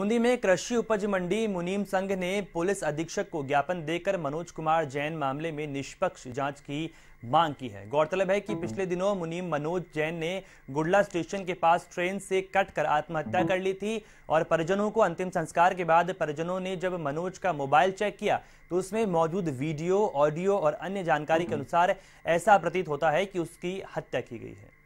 बूंदी में कृषि उपज मंडी मुनीम संघ ने पुलिस अधीक्षक को ज्ञापन देकर मनोज कुमार जैन मामले में निष्पक्ष जांच की मांग की है गौरतलब है कि पिछले दिनों मुनीम मनोज जैन ने गुडला स्टेशन के पास ट्रेन से कट कर आत्महत्या कर ली थी और परिजनों को अंतिम संस्कार के बाद परिजनों ने जब मनोज का मोबाइल चेक किया तो उसमें मौजूद वीडियो ऑडियो और अन्य जानकारी के अनुसार ऐसा प्रतीत होता है कि उसकी हत्या की गई है